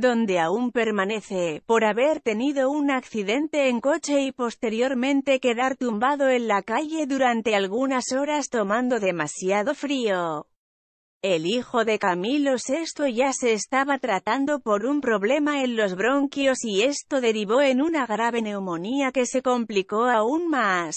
donde aún permanece, por haber tenido un accidente en coche y posteriormente quedar tumbado en la calle durante algunas horas tomando demasiado frío. El hijo de Camilo VI ya se estaba tratando por un problema en los bronquios y esto derivó en una grave neumonía que se complicó aún más.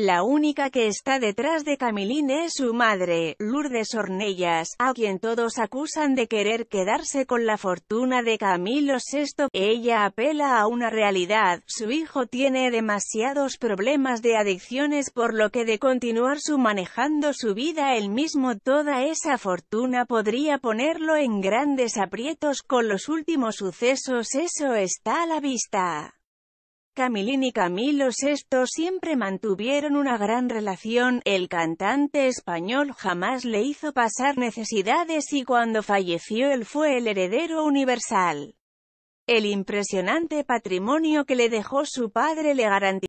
La única que está detrás de Camilín es su madre, Lourdes Ornellas, a quien todos acusan de querer quedarse con la fortuna de Camilo VI. Ella apela a una realidad, su hijo tiene demasiados problemas de adicciones por lo que de continuar su manejando su vida él mismo toda esa fortuna podría ponerlo en grandes aprietos con los últimos sucesos eso está a la vista. Camilín y Camilo VI siempre mantuvieron una gran relación, el cantante español jamás le hizo pasar necesidades y cuando falleció él fue el heredero universal. El impresionante patrimonio que le dejó su padre le garantizó